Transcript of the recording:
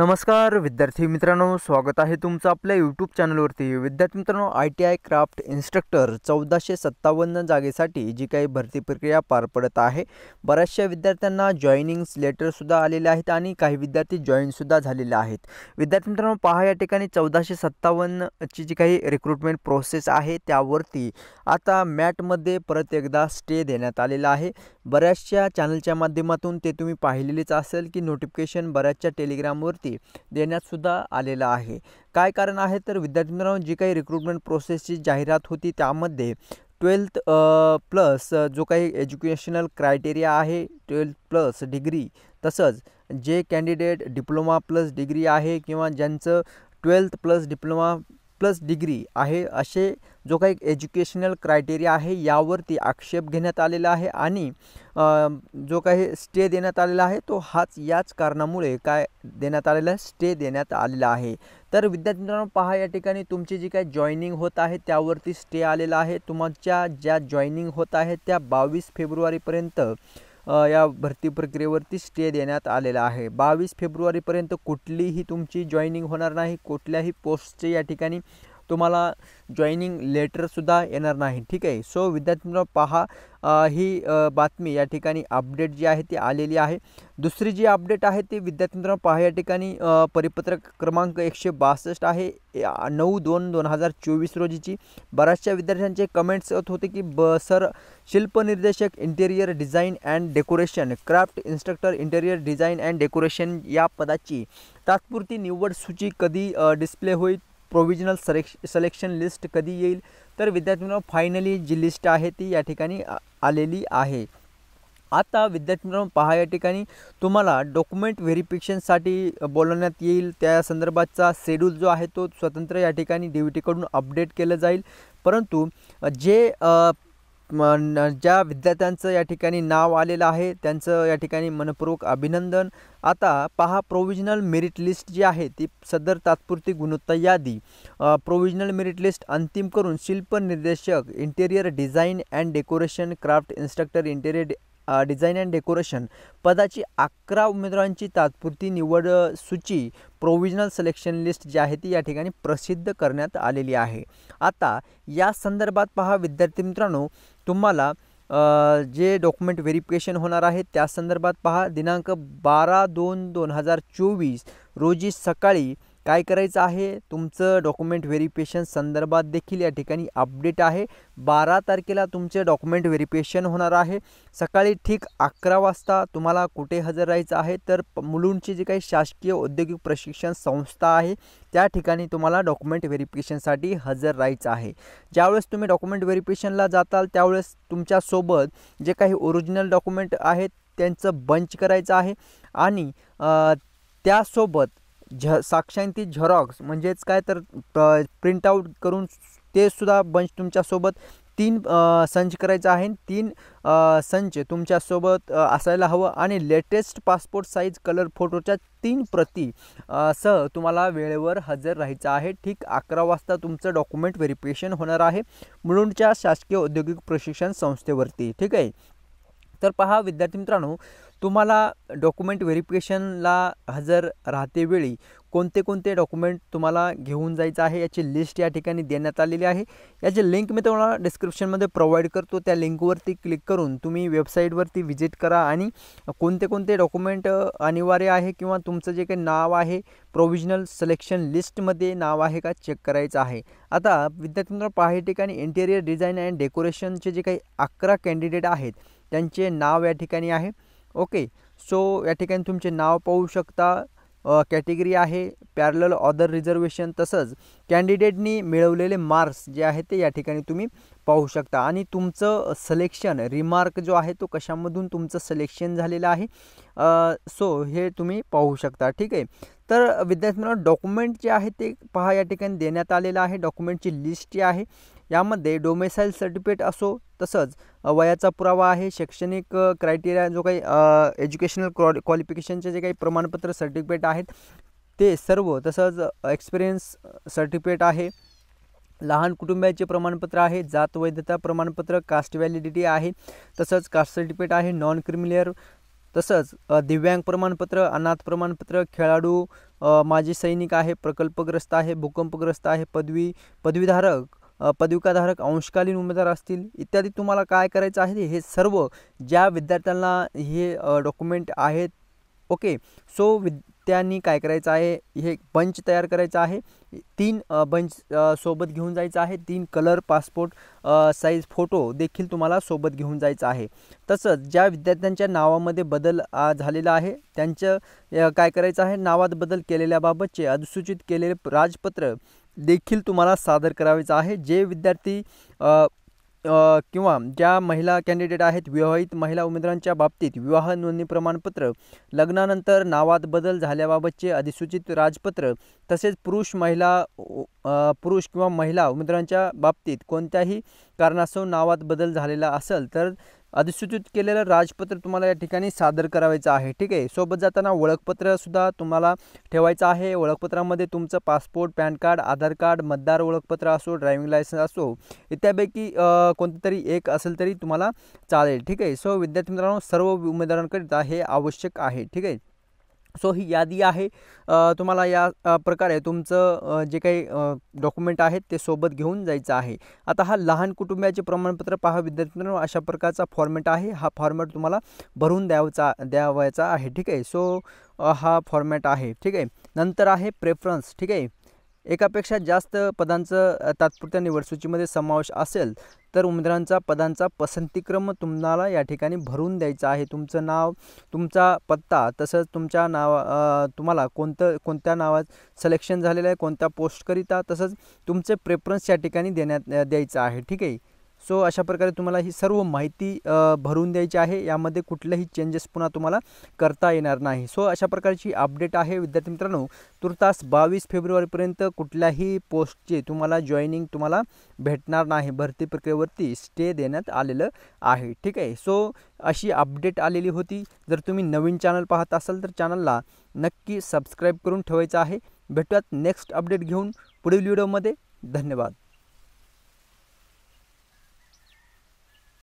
नमस्कार विद्यार्थी मित्रांनो स्वागत आहे तुमचं आपल्या यूट्यूब चॅनलवरती विद्यार्थी मित्रांनो I T I craft instructor चौदाशे सत्तावन्न जागेसाठी जी काही भरती प्रक्रिया पार पडत आहे बऱ्याचशा विद्यार्थ्यांना जॉईनिंग्स लेटरसुद्धा आलेले आहेत आणि काही विद्यार्थी जॉईनसुद्धा झालेले आहेत विद्यार्थी मित्रांनो पहा या ठिकाणी चौदाशे सत्तावन्नची जी काही रिक्रुटमेंट प्रोसेस आहे त्यावरती आता मॅटमध्ये परत एकदा स्टे देण्यात आलेला आहे बऱ्याचशा चॅनलच्या माध्यमातून ते तुम्ही पाहिलेलेच असेल की नोटिफिकेशन बऱ्याचशा टेलिग्रामवरती देण्यात सुद्धा आलेला आहे काय कारण आहे तर विद्यार्थी मित्रांनो जी काही रिक्रुटमेंट प्रोसेसची जाहिरात होती त्यामध्ये ट्वेल्थ प्लस जो काही एज्युकेशनल क्रायटेरिया आहे ट्वेल्थ प्लस डिग्री तसंच जे कॅन्डिडेट डिप्लोमा प्लस डिग्री आहे किंवा ज्यांचं twelfth plus diploma plus degree है अे जो काही एज्युकेशनल क्रायटेरिया आहे यावरती आक्षेप घेण्यात आलेला आहे आणि जो का स्टे दे आलेला तो हाच याच कारणामुळे काय देण्यात स्टे दे आलेला आहे तर विद्यार्थी मित्रांनो पहा यठिका तुम्हें तुमची जी काय जॉईनिंग होत आहे त्यावरती स्टे आ तुम्हारा ज्या जॉइनिंग होता है त्या बावीस फेब्रुवारीपर्यंत या भरती प्रक्रियेवरती स्टे देण्यात आलेला आहे बावीस फेब्रुवारीपर्यंत कुठलीही तुमची जॉईनिंग होणार नाही कुठल्याही पोस्टचे या ठिकाणी तुम्हाला जॉईनिंग लेटरसुद्धा येणार नाही ठीक आहे सो विद्यार्थी मित्रांनो पहा ही बातमी या ठिकाणी अपडेट जी आहे ती आलेली आहे दुसरी जी अपडेट आहे ती विद्यार्थी मित्रांनो पहा या ठिकाणी परिपत्रक क्रमांक एकशे बासष्ट आहे नऊ दोन दोन हजार चोवीस रोजीची बऱ्याचशा विद्यार्थ्यांचे कमेंट्स होत होते की ब सर शिल्पनिर्देशक interior design and decoration craft instructor interior design and decoration या पदाची तात्पुरती निवड सूची कधी डिस्प्ले होईल प्रोविजनल सलेक्श सलेक्शन लिस्ट कधी येईल तर विद्यार्थी फायनली जी लिस्ट आहे ती या ठिकाणी आलेली आहे आता विद्यार्थी मित्रांनो पहा या ठिकाणी तुम्हाला डॉक्युमेंट व्हेरिफिकेशनसाठी बोलवण्यात येईल त्या संदर्भातचा शेड्यूल जो आहे तो स्वतंत्र या ठिकाणी डी व्ही टीकडून अपडेट केलं जाईल परंतु जे म ज्या विद्यार्थ्यांचं या ठिकाणी नाव आलेलं आहे त्यांचं या ठिकाणी मनपूर्वक अभिनंदन आता पहा प्रोविजनल मेरिट लिस्ट जी आहे ती सदर तात्पुरती गुणवत्ता यादी प्रोविजनल मेरिट लिस्ट अंतिम करून शिल्प निर्देशक interior design and decoration craft instructor interior design and decoration पदाची अकरा उमेदवारांची तात्पुरती निवड सूची प्रोव्हिजनल सिलेक्शन लिस्ट जी आहे ती या ठिकाणी प्रसिद्ध करण्यात आलेली आहे आता या संदर्भात पहा विद्यार्थी मित्रांनो तुम्हाला जे डॉक्युमेंट व्हेरिफिकेशन होणार आहे त्या संदर्भात पहा दिनांक बारा दोन दोन हजार चोवीस रोजी सकाळी काय करायचं आहे तुमचं डॉक्युमेंट व्हेरिफिकेशन संदर्भात देखील या ठिकाणी अपडेट आहे बारा तारखेला तुमचे डॉक्युमेंट व्हेरिफिकेशन होणार आहे सकाळी ठीक अकरा वाजता तुम्हाला कुठे हजर राहायचं आहे तर मुलुंडची जी काही शासकीय औद्योगिक प्रशिक्षण संस्था आहे त्या ठिकाणी तुम्हाला डॉक्युमेंट व्हेरिफिकेशनसाठी हजर राहायचं आहे ज्यावेळेस तुम्ही डॉक्युमेंट व्हेरिफिकेशनला जाताल त्यावेळेस तुमच्यासोबत जे काही ओरिजिनल डॉक्युमेंट आहेत त्यांचं बंच करायचं आहे आणि त्यासोबत झ साक्षांती झरॉक्स म्हणजेच काय तर प्रिंट आऊट करून ते सुद्धा बंच तुमच्यासोबत तीन संच करायचं आहे तीन संच तुमच्यासोबत असायला हवं आणि लेटेस्ट पासपोर्ट साईज कलर फोटोच्या तीन प्रती सह तुम्हाला वेळेवर हजर राहायचं आहे ठीक अकरा वाजता तुमचं डॉक्युमेंट व्हेरिफिकेशन होणार आहे मुलुंडच्या शासकीय औद्योगिक प्रशिक्षण संस्थेवरती ठीक आहे तर पहा विद्यार्थी मित्रांनो तुम्हाला डॉक्युमेंट व्हेरिफिकेशनला हजर राहतेवेळी कोणते कोणते डॉक्युमेंट तुम्हाला घेऊन जायचं आहे याची लिस्ट या ठिकाणी देण्यात आलेली आहे याची लिंक मी तुम्हाला डिस्क्रिप्शनमध्ये प्रोव्हाइड करतो त्या लिंकवरती क्लिक करून तुम्ही वेबसाईटवरती व्हिजिट करा आणि कोणते कोणते डॉक्युमेंट अनिवार्य आहे किंवा तुमचं जे काही नाव आहे प्रोव्हिजनल सिलेक्शन लिस्टमध्ये नाव आहे का चेक करायचं आहे आता विद्यार्थी मित्रांनो पहा ठिकाणी इंटेरियर डिझाईन अँड डेकोरेशनचे जे काही अकरा कॅन्डिडेट आहेत त्यांचे नाव या ठिकाणी आहे ओके सो या ठिकाणी तुमचे नाव पाहू शकता कॅटेगरी आहे पॅरल ऑदर रिझर्वेशन तसंच कॅन्डिडेटनी मिळवलेले मार्क्स जे आहे ते या ठिकाणी तुम्ही पाहू शकता आणि तुमचं सलेक्शन रिमार्क जो आहे तो कशामधून तुमचं सलेक्शन झालेलं आहे सो हे तुम्ही पाहू शकता ठीक आहे तर विद्यार्थ्यांना डॉक्युमेंट जे आहे ते पहा या ठिकाणी देण्यात आलेलं आहे डॉक्युमेंटची लिस्ट जी आहे यामध्ये डोमेसाईल सर्टिफिकेट असो तसंच वयाचा पुरावा आहे शैक्षणिक क्रायटेरिया जो काही एज्युकेशनल क्रॉ क्वालिफिकेशनचे जे काही प्रमाणपत्र सर्टिफिकेट आहेत ते सर्व तसंच एक्सपिरियन्स सर्टिफिकेट आहे लहान कुटुंबाचे प्रमाणपत्र आहे जात वैधता प्रमाणपत्र कास्ट व्हॅलिडिटी आहे तसंच कास्ट सर्टिफिकेट आहे नॉन क्रिमिलियर तसंच दिव्यांग प्रमाणपत्र अनाथ प्रमाणपत्र खेळाडू माजी सैनिक आहे प्रकल्पग्रस्त आहे भूकंपग्रस्त आहे पदवी पदवीधारक पदविकाधारक अंशकालीन उमेदवार असतील इत्यादी तुम्हाला काय करायचं आहे हे सर्व ज्या विद्यार्थ्यांना हे डॉक्युमेंट आहेत ओके सो वि त्यांनी काय करायचं आहे हे बंच तयार करायचं आहे तीन बंच सोबत घेऊन जायचं आहे तीन कलर पासपोर्ट साईज फोटो देखील तुम्हाला सोबत घेऊन जायचं आहे तसंच ज्या विद्यार्थ्यांच्या नावामध्ये बदल झालेला आहे त्यांचं काय करायचं आहे नावात बदल केलेल्याबाबतचे अधिसूचित केलेले राजपत्र देखील तुम्हाला सादर करावेचं आहे जे विद्यार्थी किंवा ज्या महिला कॅन्डिडेट आहेत विवाहित महिला उमेदवारांच्या बाबतीत विवाह नोंदणी प्रमाणपत्र लग्नानंतर नावात बदल झाल्याबाबतचे अधिसूचित राजपत्र तसेच पुरुष महिला पुरुष किंवा महिला उमेदवारांच्या बाबतीत कोणत्याही कारणास्तव नावात बदल झालेला असेल तर अधिसूचित केलेलं राजपत्र तुम्हाला या ठिकाणी सादर करावायचं आहे ठीक आहे सोबत जाताना ओळखपत्रसुद्धा तुम्हाला ठेवायचं आहे ओळखपत्रामध्ये तुमचं passport PAN card Aadhaar card मतदार ओळखपत्र असो ड्रायव्हिंग लायसन्स असो इत्यापैकी कोणतं तरी एक असेल तरी तुम्हाला चालेल ठीक आहे सो विद्यार्थी मित्रांनो सर्व उमेदवारांकरिता हे आवश्यक आहे ठीक आहे सो ही यादी आहे तुम्हाला या प्रकारे तुमचं जे काही डॉक्युमेंट आहेत ते सोबत घेऊन जायचं आहे आता हा लहान कुटुंबियाचे प्रमाणपत्र पहा विद्यार्थी अशा प्रकारचा फॉर्मॅट आहे हा फॉर्मॅट तुम्हाला भरून द्यावचा द्यावायचा आहे ठीक आहे सो हा फॉर्मॅट आहे ठीक आहे नंतर आहे प्रेफरन्स ठीक आहे एकापेक्षा जास्त पदांचं तात्पुरत्या निवडसूचीमध्ये समावेश असेल तर उमेदवारांचा पदांचा पसंतीक्रम तुम्हाला या ठिकाणी भरून द्यायचा आहे तुमचं नाव तुमचा पत्ता तसंच तुमच्या नावा तुम्हाला कोणतं कोणत्या नावात सिलेक्शन झालेलं आहे कोणत्या पोस्टकरिता तसंच तुमचे प्रेफरन्स या ठिकाणी देण्यात द्यायचं आहे ठीक आहे सो अशा प्रकारे तुम्हाला ही सर्व माहिती भरून द्यायची आहे यामध्ये कुठलेही चेंजेस पुन्हा तुम्हाला करता येणार नाही सो अशा प्रकारची अपडेट आहे विद्यार्थी मित्रांनो तुर्तास बावीस फेब्रुवारीपर्यंत कुठल्याही पोस्टचे तुम्हाला जॉईनिंग तुम्हाला भेटणार नाही भरती प्रक्रियेवरती स्टे देण्यात आलेलं आहे ठीक आहे सो अशी अपडेट आलेली होती जर तुम्ही नवीन चॅनल पाहत असाल तर चॅनलला नक्की सबस्क्राईब करून ठेवायचं आहे भेटूयात नेक्स्ट अपडेट घेऊन पुढील व्हिडिओमध्ये धन्यवाद